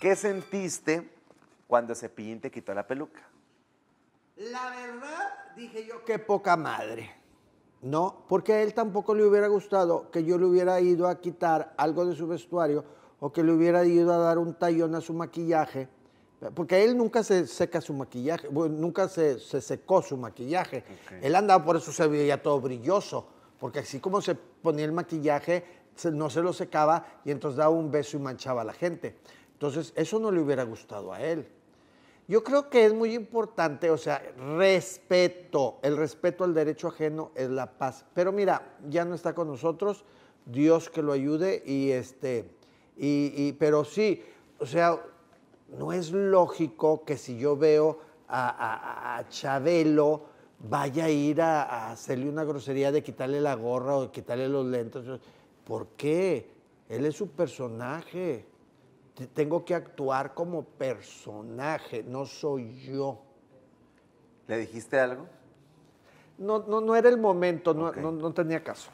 ¿Qué sentiste cuando Cepillín te quitó la peluca? La verdad, dije yo, qué poca madre. No, porque a él tampoco le hubiera gustado que yo le hubiera ido a quitar algo de su vestuario o que le hubiera ido a dar un tallón a su maquillaje. Porque él nunca se seca su maquillaje, nunca se, secó su maquillaje. Él andaba por eso, se veía todo brilloso, porque así como se ponía el maquillaje, no se lo secaba y entonces daba un beso y manchaba a la gente. Entonces, eso no le hubiera gustado a él. Yo creo que es muy importante, o sea, respeto, el respeto al derecho ajeno es la paz. Pero mira, ya no está con nosotros, Dios que lo ayude y este, y, pero sí, o sea, no es lógico que si yo veo a, Chabelo vaya a ir a, a, hacerle una grosería de quitarle la gorra o de quitarle los lentes. ¿Por qué? Él es su personaje tengo que actuar como personaje, no soy yo. ¿Le dijiste algo? No, no, era el momento, no tenía caso.